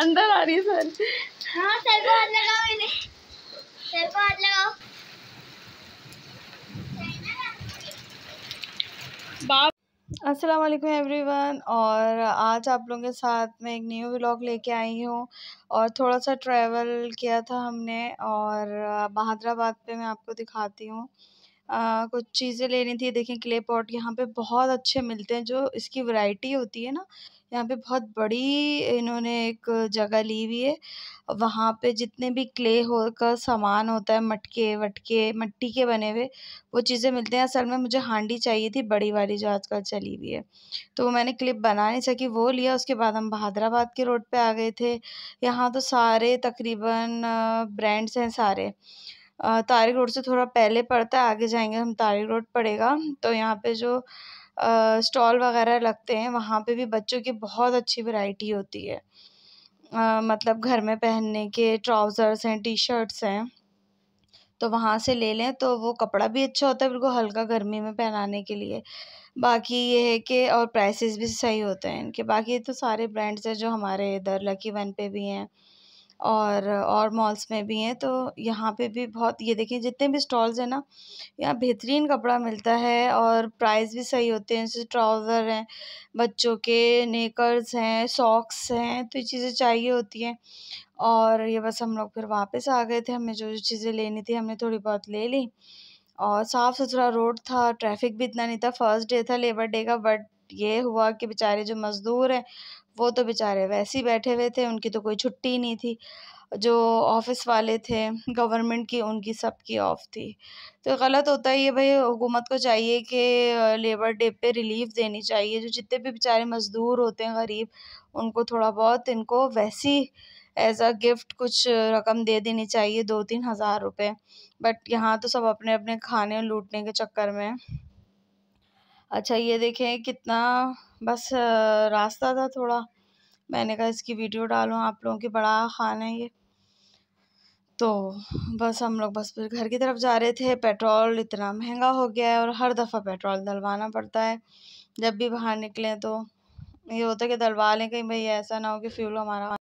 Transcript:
अंदर आ रही है सर हाँ सर को हाथ लगाओ मैंने सर को हाथ लगाओ बाप अस्सलाम वालेकुम एवरीवन और आज आप लोगों के साथ मैं एक न्यू व्लॉग लेके आई हूँ और थोड़ा सा ट्रैवल किया था हमने और बहादराबाद पे मैं आपको दिखाती हूँ कुछ चीज़ें लेनी थी देखें क्ले पॉट यहाँ पे बहुत अच्छे मिलते हैं जो इसकी वैरायटी होती है ना यहाँ पे बहुत बड़ी इन्होंने एक जगह ली हुई है वहाँ पे जितने भी क्ले हो का सामान होता है मटके वटके मट्टी के बने हुए वो चीज़ें मिलते हैं असल में मुझे हांडी चाहिए थी बड़ी वाली जो आजकल चली हुई है तो वो मैंने क्लिप बना नहीं सकी वो लिया उसके बाद हम बहादराबाद के रोड पे आ गए थे यहाँ तो सारे तकरीबन ब्रांड्स हैं सारे तारिक रोड से थोड़ा पहले पड़ता है आगे जाएंगे हम तारिक रोड पड़ेगा तो यहाँ पे जो स्टॉल वगैरह लगते हैं वहाँ पे भी बच्चों की बहुत अच्छी वैरायटी होती है मतलब घर में पहनने के ट्राउज़र्स हैं टी शर्ट्स हैं तो वहाँ से ले लें तो वो कपड़ा भी अच्छा होता है बिल्कुल हल्का गर्मी में पहनाने के लिए बाकी ये है कि और प्राइसेस भी सही होते हैं इनके बाकी तो सारे ब्रांड्स हैं जो हमारे इधर लकी वन पे भी हैं और और मॉल्स में भी हैं तो यहाँ पे भी बहुत ये देखिए जितने भी स्टॉल्स हैं ना यहाँ बेहतरीन कपड़ा मिलता है और प्राइस भी सही होते हैं जैसे ट्राउज़र हैं बच्चों के नेकर्स हैं सॉक्स हैं तो ये चीज़ें चाहिए होती हैं और ये बस हम लोग फिर वापस आ गए थे हमें जो जो चीज़ें लेनी थी हमने थोड़ी बहुत ले ली और साफ़ सुथरा रोड था ट्रैफिक भी इतना नहीं था फर्स्ट डे था लेबर डे का बट ये हुआ कि बेचारे जो मज़दूर हैं वो तो बेचारे वैसे ही बैठे हुए थे उनकी तो कोई छुट्टी ही नहीं थी जो ऑफ़िस वाले थे गवर्नमेंट की उनकी सबकी ऑफ़ थी तो गलत होता है ये भाई हुकूमत को चाहिए कि लेबर डे पे रिलीफ़ देनी चाहिए जो जितने भी बेचारे मज़दूर होते हैं गरीब उनको थोड़ा बहुत इनको वैसी एज़ अ गिफ़्ट कुछ रकम दे देनी चाहिए दो तीन हज़ार रुपये बट यहाँ तो सब अपने अपने खाने लूटने के चक्कर में अच्छा ये देखें कितना बस रास्ता था थोड़ा मैंने कहा इसकी वीडियो डालूँ आप लोगों की बड़ा खान है ये तो बस हम लोग बस फिर घर की तरफ जा रहे थे पेट्रोल इतना महंगा हो गया है और हर दफ़ा पेट्रोल डलवाना पड़ता है जब भी बाहर निकलें तो ये होता है कि डलवा लें कहीं भाई ऐसा ना हो कि फ्यूल हमारा